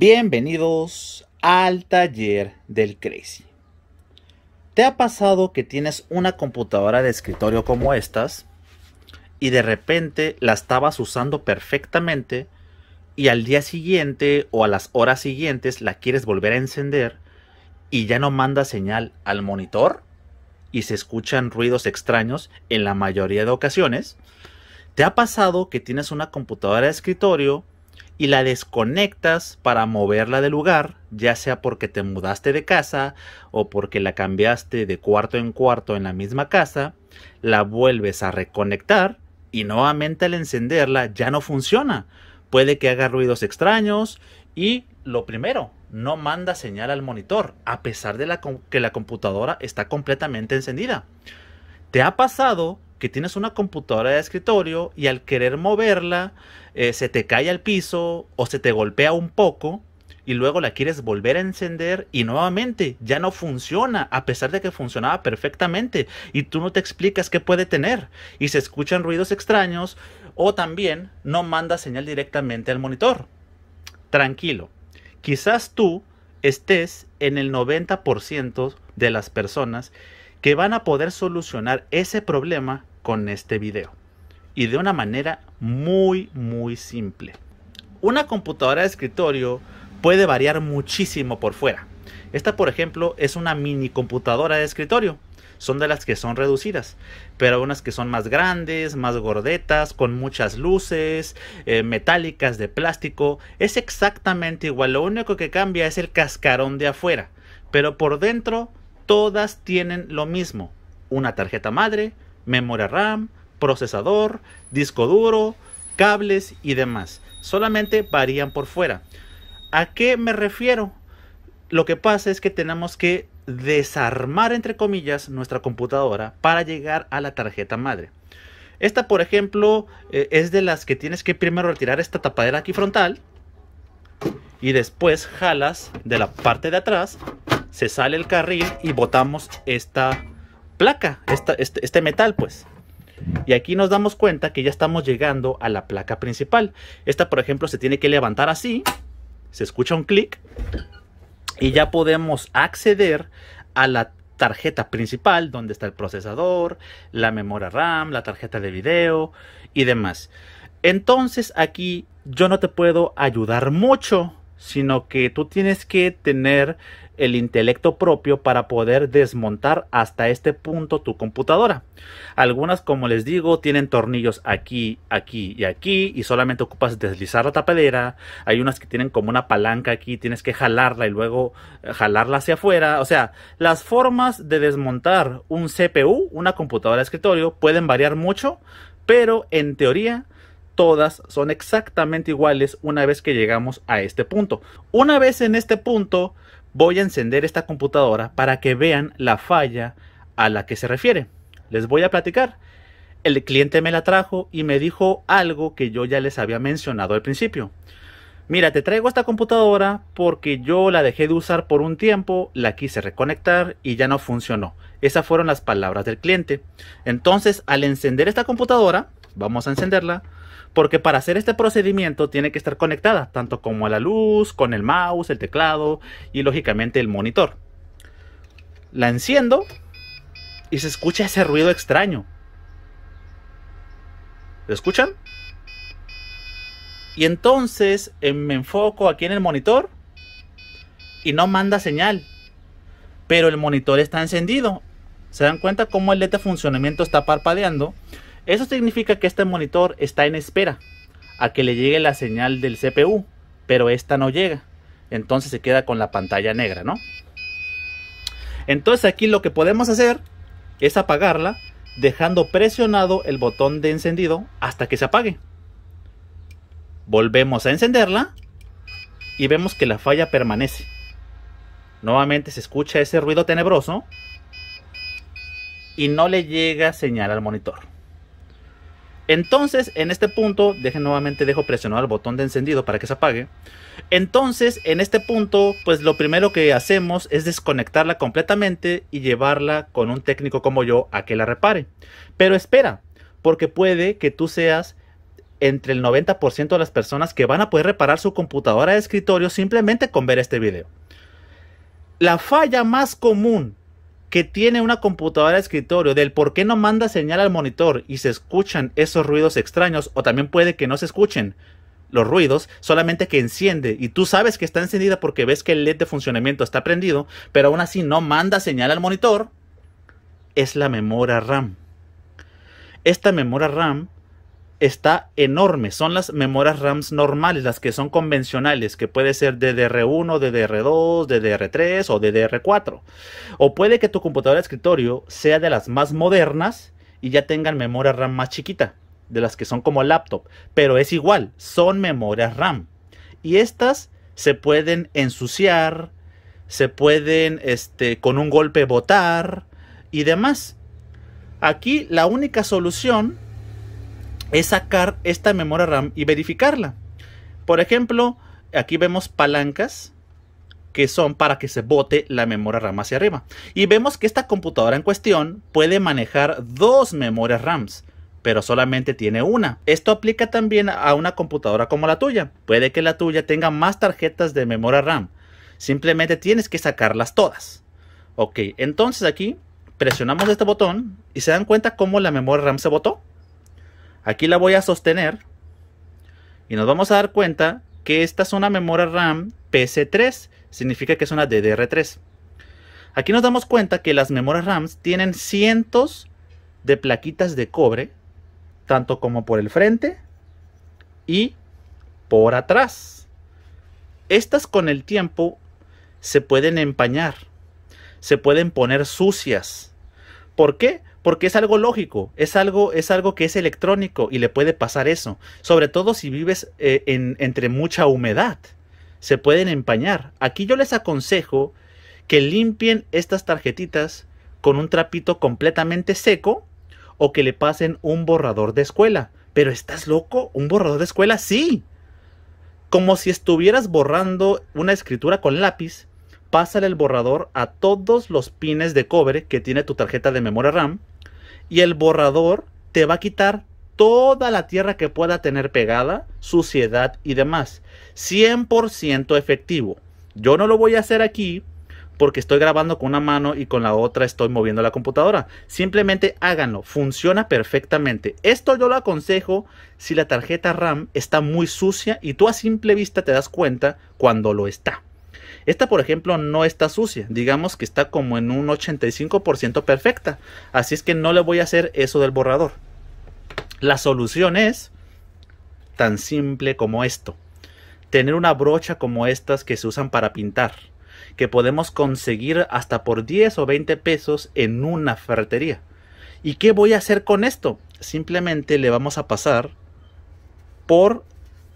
Bienvenidos al taller del Crazy. ¿Te ha pasado que tienes una computadora de escritorio como estas y de repente la estabas usando perfectamente y al día siguiente o a las horas siguientes la quieres volver a encender y ya no manda señal al monitor y se escuchan ruidos extraños en la mayoría de ocasiones? ¿Te ha pasado que tienes una computadora de escritorio y la desconectas para moverla de lugar, ya sea porque te mudaste de casa o porque la cambiaste de cuarto en cuarto en la misma casa, la vuelves a reconectar y nuevamente al encenderla ya no funciona. Puede que haga ruidos extraños y lo primero, no manda señal al monitor, a pesar de que la computadora está completamente encendida. ¿Te ha pasado que tienes una computadora de escritorio y al querer moverla eh, se te cae al piso o se te golpea un poco y luego la quieres volver a encender y nuevamente ya no funciona a pesar de que funcionaba perfectamente y tú no te explicas qué puede tener y se escuchan ruidos extraños o también no manda señal directamente al monitor. Tranquilo, quizás tú estés en el 90% de las personas que van a poder solucionar ese problema con este video. Y de una manera muy, muy simple. Una computadora de escritorio puede variar muchísimo por fuera. Esta, por ejemplo, es una mini computadora de escritorio. Son de las que son reducidas, pero unas que son más grandes, más gordetas, con muchas luces, eh, metálicas, de plástico. Es exactamente igual, lo único que cambia es el cascarón de afuera, pero por dentro todas tienen lo mismo. Una tarjeta madre, memoria RAM, procesador, disco duro, cables y demás. Solamente varían por fuera. ¿A qué me refiero? Lo que pasa es que tenemos que desarmar, entre comillas, nuestra computadora para llegar a la tarjeta madre. Esta, por ejemplo, eh, es de las que tienes que primero retirar esta tapadera aquí frontal y después jalas de la parte de atrás, se sale el carril y botamos esta placa, este, este metal pues. Y aquí nos damos cuenta que ya estamos llegando a la placa principal. Esta, por ejemplo, se tiene que levantar así. Se escucha un clic. Y ya podemos acceder a la tarjeta principal, donde está el procesador, la memoria RAM, la tarjeta de video y demás. Entonces aquí yo no te puedo ayudar mucho, sino que tú tienes que tener el intelecto propio para poder desmontar hasta este punto tu computadora. Algunas, como les digo, tienen tornillos aquí, aquí y aquí y solamente ocupas deslizar la tapadera. Hay unas que tienen como una palanca aquí, tienes que jalarla y luego eh, jalarla hacia afuera. O sea, las formas de desmontar un CPU, una computadora de escritorio, pueden variar mucho, pero en teoría todas son exactamente iguales una vez que llegamos a este punto. Una vez en este punto, voy a encender esta computadora para que vean la falla a la que se refiere. Les voy a platicar. El cliente me la trajo y me dijo algo que yo ya les había mencionado al principio. Mira, te traigo esta computadora porque yo la dejé de usar por un tiempo, la quise reconectar y ya no funcionó. Esas fueron las palabras del cliente. Entonces, al encender esta computadora, vamos a encenderla, porque para hacer este procedimiento tiene que estar conectada tanto como a la luz, con el mouse, el teclado y lógicamente el monitor. La enciendo y se escucha ese ruido extraño. ¿Lo escuchan? Y entonces em, me enfoco aquí en el monitor y no manda señal. Pero el monitor está encendido. ¿Se dan cuenta cómo el LED de e funcionamiento está parpadeando? Eso significa que este monitor está en espera a que le llegue la señal del CPU, pero esta no llega. Entonces se queda con la pantalla negra, ¿no? Entonces aquí lo que podemos hacer es apagarla dejando presionado el botón de encendido hasta que se apague. Volvemos a encenderla y vemos que la falla permanece. Nuevamente se escucha ese ruido tenebroso y no le llega señal al monitor. Entonces, en este punto, dejen nuevamente dejo presionado el botón de encendido para que se apague. Entonces, en este punto, pues lo primero que hacemos es desconectarla completamente y llevarla con un técnico como yo a que la repare. Pero espera, porque puede que tú seas entre el 90% de las personas que van a poder reparar su computadora de escritorio simplemente con ver este video. La falla más común que tiene una computadora de escritorio, del por qué no manda señal al monitor y se escuchan esos ruidos extraños, o también puede que no se escuchen los ruidos, solamente que enciende y tú sabes que está encendida porque ves que el LED de funcionamiento está prendido, pero aún así no manda señal al monitor, es la memoria RAM. Esta memoria RAM está enorme. Son las memorias RAM normales, las que son convencionales, que puede ser DDR1, DDR2, DDR3 o DDR4. O puede que tu computadora de escritorio sea de las más modernas y ya tengan memoria RAM más chiquita, de las que son como laptop. Pero es igual, son memorias RAM. Y estas se pueden ensuciar, se pueden este, con un golpe botar y demás. Aquí la única solución es sacar esta memoria RAM y verificarla. Por ejemplo, aquí vemos palancas que son para que se bote la memoria RAM hacia arriba. Y vemos que esta computadora en cuestión puede manejar dos memorias RAMs pero solamente tiene una. Esto aplica también a una computadora como la tuya. Puede que la tuya tenga más tarjetas de memoria RAM. Simplemente tienes que sacarlas todas. Ok, entonces aquí presionamos este botón y se dan cuenta cómo la memoria RAM se botó. Aquí la voy a sostener y nos vamos a dar cuenta que esta es una memoria RAM PC3, significa que es una DDR3. Aquí nos damos cuenta que las memorias RAM tienen cientos de plaquitas de cobre, tanto como por el frente y por atrás. Estas con el tiempo se pueden empañar, se pueden poner sucias. ¿Por qué? porque es algo lógico, es algo, es algo que es electrónico y le puede pasar eso, sobre todo si vives eh, en, entre mucha humedad, se pueden empañar. Aquí yo les aconsejo que limpien estas tarjetitas con un trapito completamente seco o que le pasen un borrador de escuela. Pero ¿estás loco? ¿Un borrador de escuela? Sí. Como si estuvieras borrando una escritura con lápiz, pásale el borrador a todos los pines de cobre que tiene tu tarjeta de memoria RAM y el borrador te va a quitar toda la tierra que pueda tener pegada, suciedad y demás. 100% efectivo. Yo no lo voy a hacer aquí porque estoy grabando con una mano y con la otra estoy moviendo la computadora. Simplemente háganlo, funciona perfectamente. Esto yo lo aconsejo si la tarjeta RAM está muy sucia y tú a simple vista te das cuenta cuando lo está. Esta, por ejemplo, no está sucia, digamos que está como en un 85% perfecta, así es que no le voy a hacer eso del borrador. La solución es tan simple como esto. Tener una brocha como estas que se usan para pintar, que podemos conseguir hasta por 10 o 20 pesos en una ferretería. ¿Y qué voy a hacer con esto? Simplemente le vamos a pasar por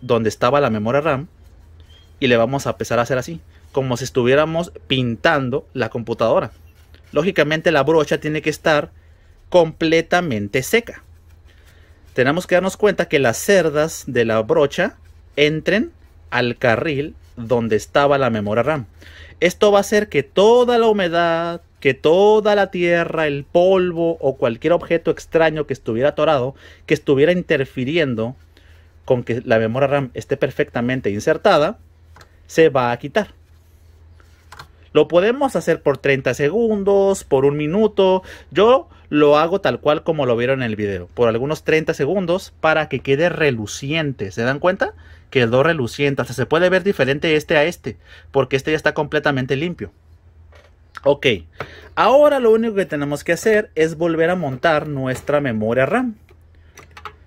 donde estaba la memoria RAM y le vamos a empezar a hacer así como si estuviéramos pintando la computadora. Lógicamente la brocha tiene que estar completamente seca. Tenemos que darnos cuenta que las cerdas de la brocha entren al carril donde estaba la memoria RAM. Esto va a hacer que toda la humedad, que toda la tierra, el polvo o cualquier objeto extraño que estuviera atorado, que estuviera interfiriendo con que la memoria RAM esté perfectamente insertada, se va a quitar. Lo podemos hacer por 30 segundos, por un minuto. Yo lo hago tal cual como lo vieron en el video, por algunos 30 segundos para que quede reluciente. ¿Se dan cuenta? Quedó reluciente. O sea, se puede ver diferente este a este, porque este ya está completamente limpio. Ok, ahora lo único que tenemos que hacer es volver a montar nuestra memoria RAM.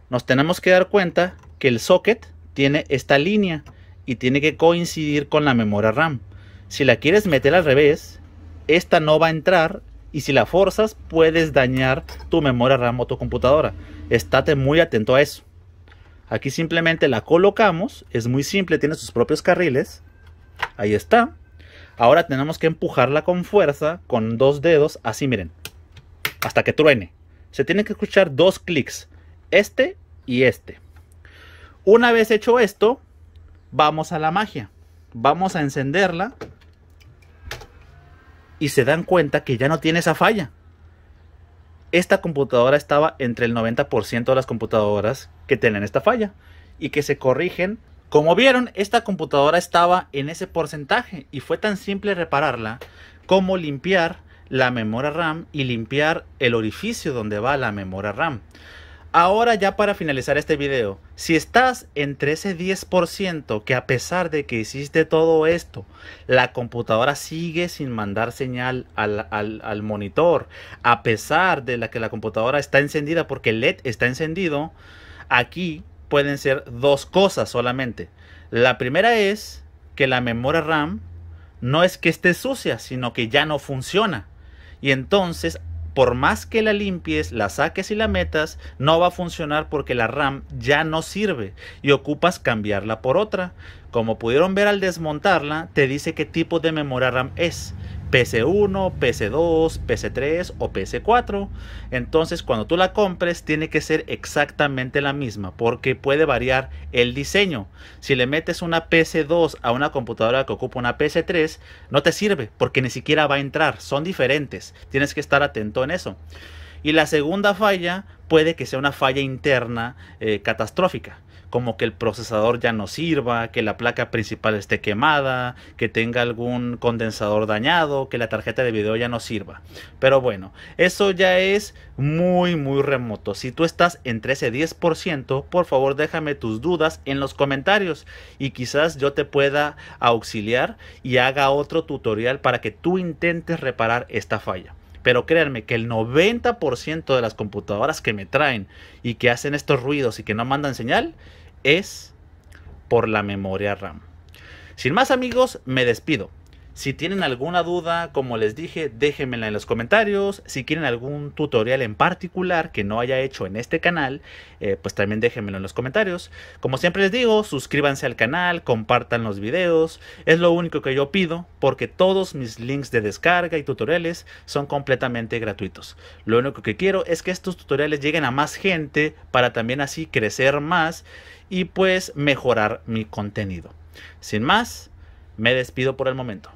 Nos tenemos que dar cuenta que el socket tiene esta línea y tiene que coincidir con la memoria RAM. Si la quieres meter al revés, esta no va a entrar y si la forzas puedes dañar tu memoria RAM o tu computadora. Estate muy atento a eso. Aquí simplemente la colocamos, es muy simple, tiene sus propios carriles. Ahí está. Ahora tenemos que empujarla con fuerza, con dos dedos, así miren, hasta que truene. Se tienen que escuchar dos clics, este y este. Una vez hecho esto, vamos a la magia. Vamos a encenderla y se dan cuenta que ya no tiene esa falla. Esta computadora estaba entre el 90% de las computadoras que tienen esta falla y que se corrigen. Como vieron, esta computadora estaba en ese porcentaje y fue tan simple repararla como limpiar la memoria RAM y limpiar el orificio donde va la memoria RAM. Ahora ya para finalizar este video, si estás entre ese 10% que a pesar de que hiciste todo esto, la computadora sigue sin mandar señal al, monitor, a pesar de la que la computadora está encendida porque el LED está encendido, aquí pueden ser dos cosas solamente. La primera es que la memoria RAM no es que esté sucia, sino que ya no funciona. Y entonces por más que la limpies, la saques y la metas, no va a funcionar porque la RAM ya no sirve y ocupas cambiarla por otra. Como pudieron ver al desmontarla, te dice qué tipo de memoria RAM es PC1, PC2, PC3 o PC4. Entonces cuando tú la compres tiene que ser exactamente la misma porque puede variar el diseño. Si le metes una PC2 a una computadora que ocupa una PC3 no te sirve porque ni siquiera va a entrar. Son diferentes. Tienes que estar atento en eso. Y la segunda falla puede que sea una falla interna eh, catastrófica como que el procesador ya no sirva, que la placa principal esté quemada, que tenga algún condensador dañado, que la tarjeta de video ya no sirva. Pero bueno, eso ya es muy muy remoto. Si tú estás entre ese 10%, por favor déjame tus dudas en los comentarios y quizás yo te pueda auxiliar y haga otro tutorial para que tú intentes reparar esta falla. Pero créanme que el 90% de las computadoras que me traen y que hacen estos ruidos y que no mandan señal es por la memoria RAM. Sin más amigos, me despido. Si tienen alguna duda, como les dije, déjenmela en los comentarios. Si quieren algún tutorial en particular que no haya hecho en este canal, eh, pues también déjenmelo en los comentarios. Como siempre les digo, suscríbanse al canal, compartan los videos. Es lo único que yo pido porque todos mis links de descarga y tutoriales son completamente gratuitos. Lo único que quiero es que estos tutoriales lleguen a más gente para también así crecer más y pues mejorar mi contenido. Sin más, me despido por el momento.